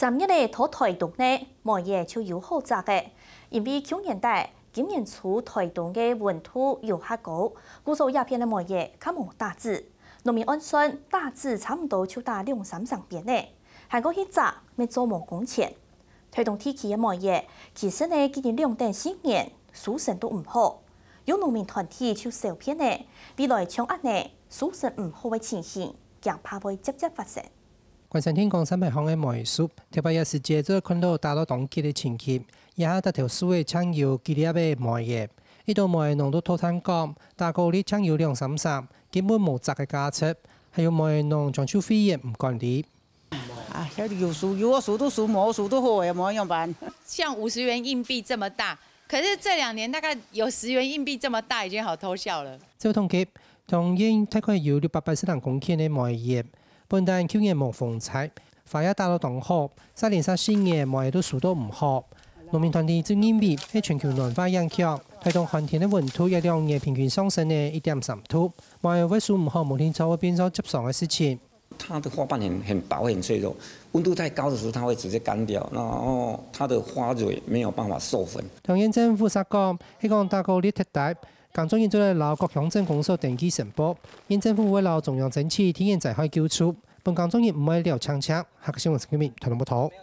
十日咧，土台東呢，麥葉就有好杂嘅，因为去年代今年初台東嘅温度有较高，故此一片的麥葉较无大志。农民安算大致差毋多就打两三上边咧。还講迄摘咪做无工钱。台动天气的麥葉其实呢，今年两點四年，收成都唔好，有农民团体就受骗咧，未来強壓呢，收成唔好嘅情形，更怕会接接发生。冠上天空三百方的麦树，特别是借助村落道路东接的前期，也把条水的抢幼建烈的辈麦叶。一到麦叶度都偷高，干，大个哩长幼量三十三，基本无责嘅假设，系有麦叶农装修费业唔管理。啊，有树有我树都数无树都好嘅，莫样办？像五十元硬币这么大，可是这两年大概有十元硬币这么大，已经好偷笑了。这个同期，同期大概有六百八十零公顷嘅麦叶。本帶嬌年冇风采，发一大落塘殼，三年三四年冇嘢都数都唔好。农民团体指，因為喺全球暖化影响，推动寒天嘅温度一兩年平均上升呢一点三度，冇嘢會数唔好，冇天就会变成接望嘅事情。它的花瓣很很薄，很脆弱，温度太高的候它会直接干掉，然后它的花蕊没有办法授粉。同样政府責香港大概江忠义做了老国乡镇公守定期申报，因政府为了中央争取天然灾害救出，本江忠义唔系了枪枪，吓死我身边，退了不头。